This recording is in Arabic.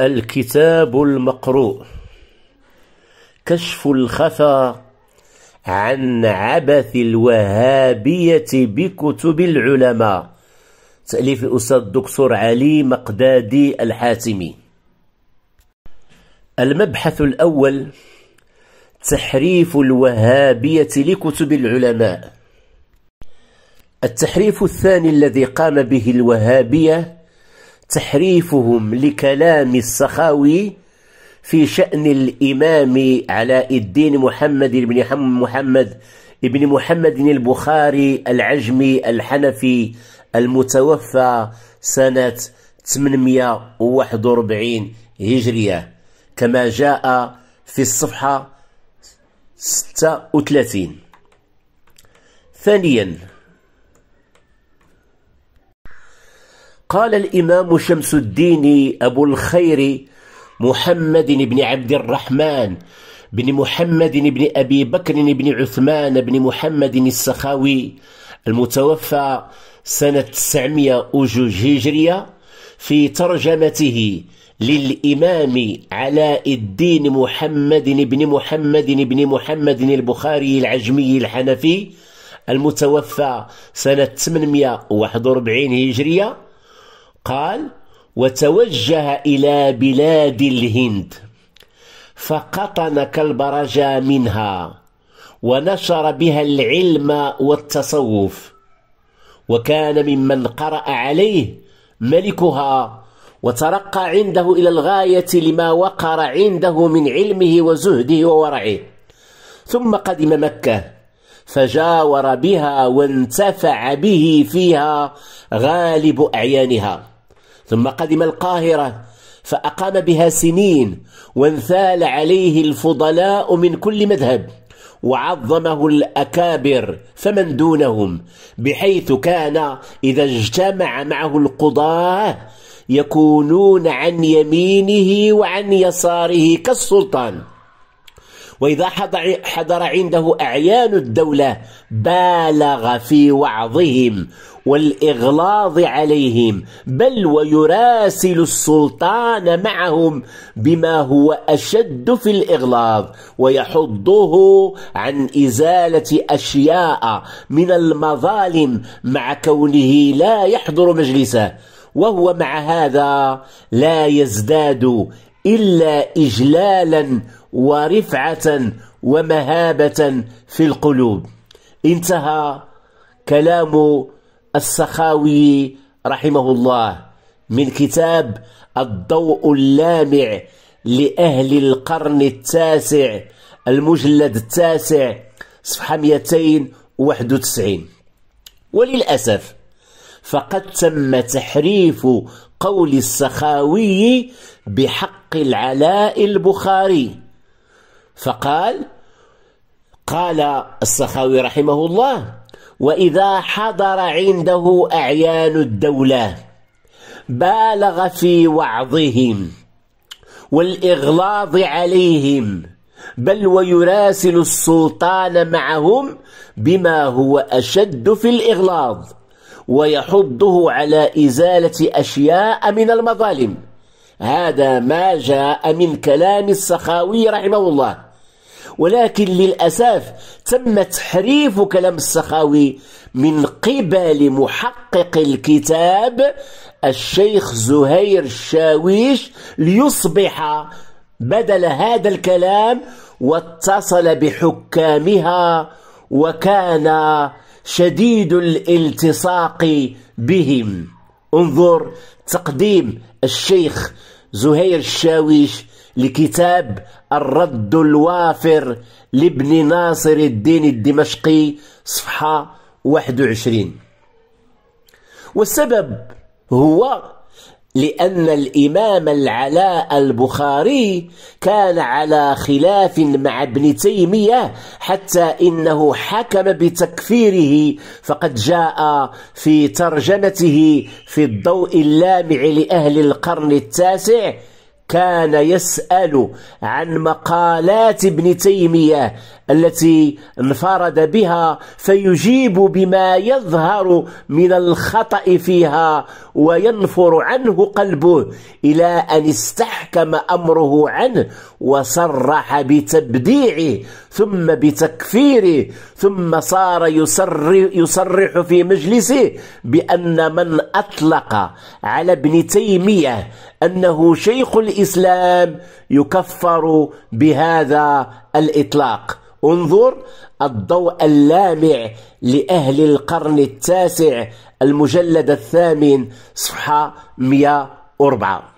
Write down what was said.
الكتاب المقروء كشف الخفا عن عبث الوهابية بكتب العلماء تأليف الأستاذ الدكتور علي مقدادي الحاتمي المبحث الأول تحريف الوهابية لكتب العلماء التحريف الثاني الذي قام به الوهابية تحريفهم لكلام السخاوي في شأن الإمام علاء الدين محمد بن محمد ابن محمد البخاري العجمي الحنفي المتوفى سنة 841 هجرية كما جاء في الصفحة 36 ثانياً قال الإمام شمس الدين أبو الخير محمد بن عبد الرحمن بن محمد بن أبي بكر بن عثمان بن محمد السخاوي المتوفى سنة 900 أجوج هجرية في ترجمته للإمام علاء الدين محمد بن محمد بن محمد البخاري العجمي الحنفي المتوفى سنة 841 هجرية قال وتوجه إلى بلاد الهند فقطن كالبرجا منها ونشر بها العلم والتصوف وكان ممن قرأ عليه ملكها وترقى عنده إلى الغاية لما وقر عنده من علمه وزهده وورعه ثم قدم مكة فجاور بها وانتفع به فيها غالب أعيانها ثم قدم القاهرة فأقام بها سنين وانثال عليه الفضلاء من كل مذهب وعظمه الأكابر فمن دونهم بحيث كان إذا اجتمع معه القضاة يكونون عن يمينه وعن يساره كالسلطان وإذا حضر عنده أعيان الدولة بالغ في وعظهم والإغلاظ عليهم بل ويراسل السلطان معهم بما هو أشد في الإغلاظ ويحضه عن إزالة أشياء من المظالم مع كونه لا يحضر مجلسه وهو مع هذا لا يزداد إلا إجلالا ورفعة ومهابة في القلوب انتهى كلام السخاوي رحمه الله من كتاب الضوء اللامع لأهل القرن التاسع المجلد التاسع صفحة 291 وللأسف فقد تم تحريف قول السخاوي بحق العلاء البخاري فقال قال السخاوي رحمه الله واذا حضر عنده اعيان الدوله بالغ في وعظهم والاغلاظ عليهم بل ويراسل السلطان معهم بما هو اشد في الاغلاظ ويحضه على ازاله اشياء من المظالم هذا ما جاء من كلام السخاوي رحمه الله ولكن للأسف تم تحريف كلام السخاوي من قبل محقق الكتاب الشيخ زهير الشاويش ليصبح بدل هذا الكلام واتصل بحكامها وكان شديد الالتصاق بهم انظر تقديم الشيخ زهير الشاويش لكتاب الرد الوافر لابن ناصر الدين الدمشقي صفحة 21 والسبب هو لأن الإمام العلاء البخاري كان على خلاف مع ابن تيمية حتى إنه حكم بتكفيره فقد جاء في ترجمته في الضوء اللامع لأهل القرن التاسع كان يسأل عن مقالات ابن تيمية التي انفرد بها فيجيب بما يظهر من الخطأ فيها وينفر عنه قلبه إلى أن استحكم أمره عنه وصرح بتبديعه ثم بتكفيره ثم صار يصرح في مجلسه بأن من أطلق على ابن تيمية أنه شيخ الإسلام الإسلام يكفر بهذا الإطلاق انظر الضوء اللامع لأهل القرن التاسع المجلد الثامن صفحة 104